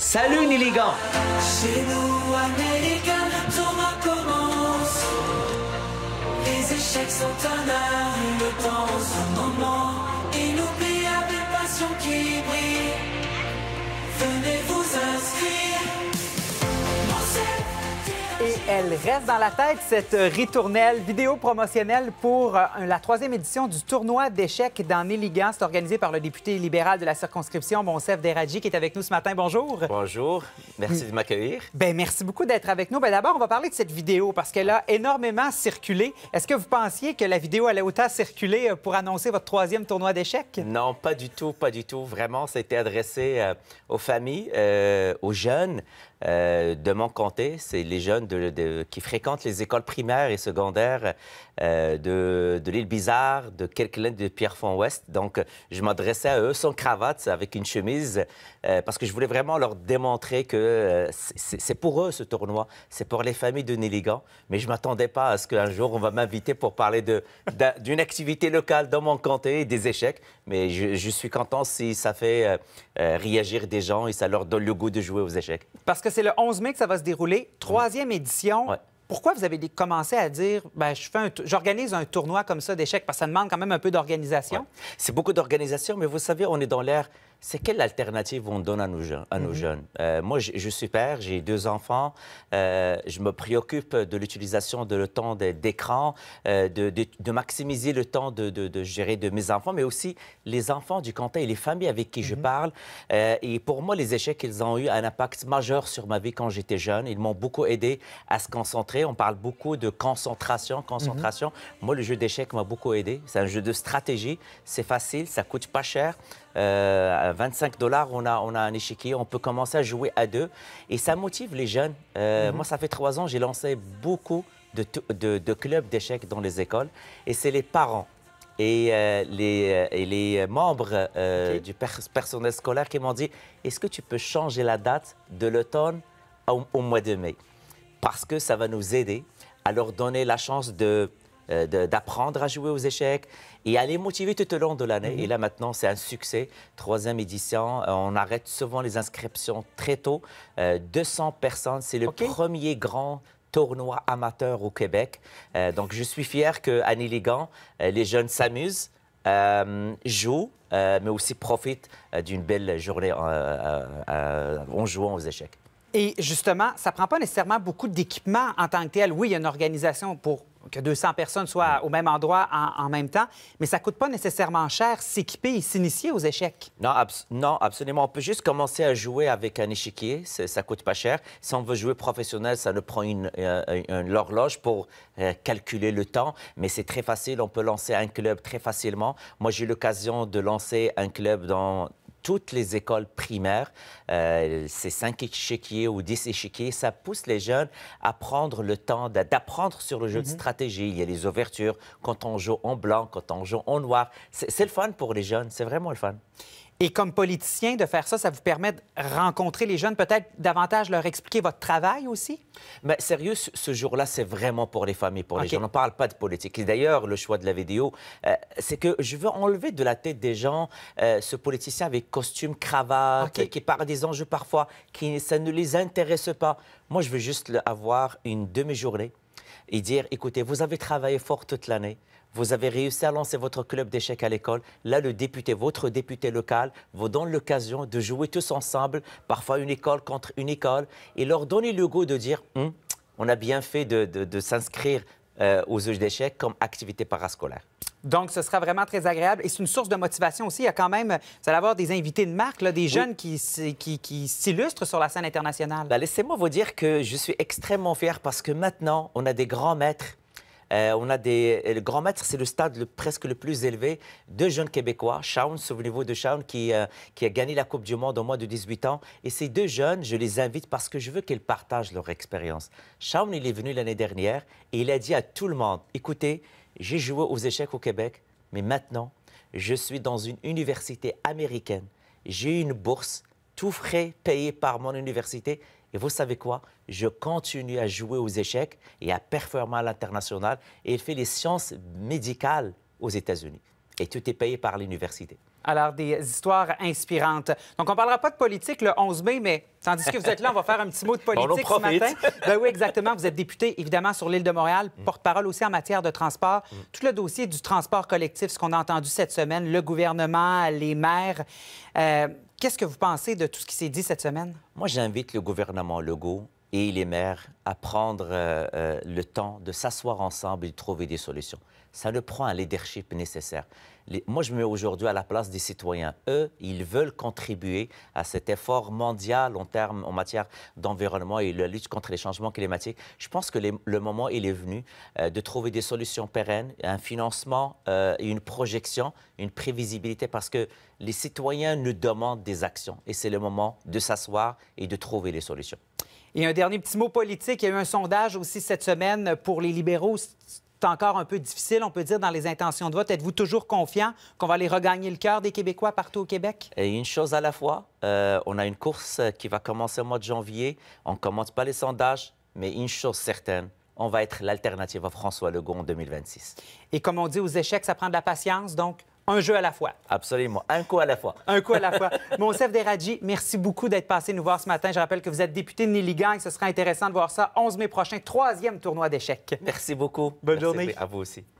Salut les Chez nous, le tout recommence. Les échecs sont un art, le temps, son moment. reste dans la tête, cette ritournelle vidéo promotionnelle pour euh, la troisième édition du tournoi d'échecs dans Néligan. C'est organisé par le député libéral de la circonscription, Monsef Deradji, qui est avec nous ce matin. Bonjour. Bonjour. Merci de m'accueillir. Ben merci beaucoup d'être avec nous. Ben, D'abord, on va parler de cette vidéo parce qu'elle a énormément circulé. Est-ce que vous pensiez que la vidéo allait autant circuler euh, pour annoncer votre troisième tournoi d'échecs? Non, pas du tout, pas du tout. Vraiment, c'était adressé euh, aux familles, aux jeunes. Euh, de mon comté, c'est les jeunes qui fréquentent les écoles primaires et secondaires euh, de, l'île Bizarre, de Kirkland, de Pierrefonds-Ouest. Donc, je m'adressais à eux sans cravate, avec une chemise, euh, parce que je voulais vraiment leur démontrer que c'est pour eux ce tournoi, c'est pour les familles de Nelligan. Mais je ne m'attendais pas à ce qu'un jour on va m'inviter pour parler d'une activité locale dans mon comté et des échecs. Mais je, je suis content si ça fait réagir des gens et ça leur donne le goût de jouer aux échecs. Parce que c'est le 11 mai que ça va se dérouler. Troisième édition. pourquoi vous avez commencé à dire ben, je fais j'organise un tournoi comme ça d'échecs parce que ça demande quand même un peu d'organisation C'est beaucoup d'organisation mais vous savez on est dans l'ère c'est quelle alternative on donne à nos, jeunes, mhm. euh, moi, je, suis père, j'ai deux enfants, euh, je me préoccupe de l'utilisation de le temps d'écran, euh, de, maximiser le temps de, gérer de mes enfants, mais aussi les enfants du canton et les familles avec qui je mhm. parle. et pour moi, les échecs, ils ont eu un impact majeur sur ma vie quand j'étais jeune. Ils m'ont beaucoup aidé à se concentrer. On parle beaucoup de concentration, concentration. Mhm. Moi, le jeu d'échecs m'a beaucoup aidé. C'est un jeu de stratégie, c'est facile, ça coûte pas cher. 25 euh, dollars, on a, on a un échiquier, on peut commencer à jouer à deux. Et ça motive les jeunes. Euh, mhm. Moi, ça fait trois ans, j'ai lancé beaucoup de, clubs d'échecs dans les écoles. Et c'est les parents et, euh, les, membres du personnel scolaire qui m'ont dit, est-ce que tu peux changer la date de l'automne au mois de mai Parce que ça va nous aider à leur donner la chance de euh, d'apprendre à jouer aux échecs et à les motiver tout au long de l'année. Mhm. Et là, maintenant, c'est un succès. Troisième édition, euh, on arrête souvent les inscriptions très tôt. 200 euh, personnes, c'est le premier grand tournoi amateur au Québec. donc, je suis fier qu'à élégant les jeunes s'amusent, jouent, mais aussi profitent d'une belle journée en jouant aux échecs. Et justement, ça prend pas nécessairement beaucoup d'équipement en tant que tel. Oui, il y a une organisation pour que 200 personnes soient au même endroit en, même temps, mais ça coûte pas nécessairement cher s'équiper et s'initier aux échecs. Non, non, absolument. On peut juste commencer à jouer avec un échiquier, ça coûte pas cher. Si on veut jouer professionnel, ça nous prend une, euh, horloge pour euh, calculer le temps, mais c'est très facile. On peut lancer un club très facilement. Moi, j'ai eu l'occasion de lancer un club dans toutes les écoles primaires, euh, ces cinq échiquiers ou dix échiquiers, ça pousse les jeunes à prendre le temps d'apprendre sur le jeu de mm-hmm. stratégie. Il y a les ouvertures, quand on joue en blanc, quand on joue en noir. C'est le fun pour les jeunes, c'est vraiment le fun. Et comme politicien, de faire ça, ça vous permet de rencontrer les jeunes, peut-être davantage leur expliquer votre travail aussi? Mais sérieux, ce jour-là, c'est vraiment pour les familles, pour les gens. On ne parle pas de politique. d'ailleurs, le choix de la vidéo, euh, c'est que je veux enlever de la tête des gens euh, ce politicien avec costume, cravate, qui parle des enjeux parfois, qui ça ne les intéresse pas. Moi, je veux juste avoir une demi-journée et dire, écoutez, vous avez travaillé fort toute l'année, vous avez réussi à lancer votre club d'échecs à l'école. Là, le député, votre député local, vous donne l'occasion de jouer tous ensemble, parfois une école contre une école, et leur donner le goût de dire, hum, on a bien fait de, s'inscrire euh, aux jeux d'échecs comme activité parascolaire. Donc, ce sera vraiment très agréable. Et c'est une source de motivation aussi. Il y a quand même, vous allez avoir des invités de marque, des jeunes qui, qui s'illustrent sur la scène internationale. Bah, laissez-moi vous dire que je suis extrêmement fier parce que maintenant, on a des grands maîtres euh, on a des... Euh, le Grand c'est le stade presque le plus élevé. Deux jeunes Québécois, Shaun, souvenez-vous de Shaun, euh, qui, a gagné la Coupe du Monde en moins de 18 ans. Et ces deux jeunes, je les invite parce que je veux qu'ils partagent leur expérience. Shaun, il est venu l'année dernière et il a dit à tout le monde, écoutez, j'ai joué aux échecs au Québec, mais maintenant, je suis dans une université américaine. J'ai une bourse, tout frais payé par mon université et vous savez quoi Je continue à jouer aux échecs et à performer à l'international et fait les sciences médicales aux États-Unis. Et tout est payé par l'université. Alors, des histoires inspirantes. Donc, on ne parlera pas de politique le 11 mai, mais tandis que vous êtes là, on va faire un petit mot de politique ce matin. Ben oui, exactement. Vous êtes député, évidemment, sur l'île de Montréal, mm. porte-parole aussi en matière de transport. Mm. Tout le dossier du transport collectif, ce qu'on a entendu cette semaine, le gouvernement, les maires. Euh, qu'est-ce que vous pensez de tout ce qui s'est dit cette semaine? Moi, j'invite le gouvernement Legault et les maires à prendre euh, euh, le temps de s'asseoir ensemble et de trouver des solutions ça le prend un leadership nécessaire. moi, je me mets aujourd'hui à la place des citoyens. Eux, ils veulent contribuer à cet effort mondial en, termes, en matière d'environnement et la lutte contre les changements climatiques. Je pense que le moment, il est venu euh, de trouver des solutions pérennes, un financement, euh, et une projection, une prévisibilité, parce que les citoyens nous demandent des actions. Et c'est le moment de s'asseoir et de trouver les solutions. Et un dernier petit mot politique. Il y a eu un sondage aussi cette semaine pour les libéraux encore un peu difficile, on peut dire, dans les intentions de vote. Êtes-vous toujours confiant qu'on va aller regagner le cœur des Québécois partout au Québec? Et une chose à la fois, euh, on a une course euh, qui va commencer au mois de janvier. On ne commence pas les sondages, mais une chose certaine, on va être l'alternative à François Legault en 2026. Et comme on dit aux échecs, ça prend de la patience, donc un jeu à la fois. Absolument. Un coup à la fois. Un coup à la fois. Monsef Deradji, merci beaucoup d'être passé nous voir ce matin. Je rappelle que vous êtes député de Niligang. Ce sera intéressant de voir ça. 11 mai prochain, troisième tournoi d'échecs. Merci beaucoup. Bonne journée. À vous aussi.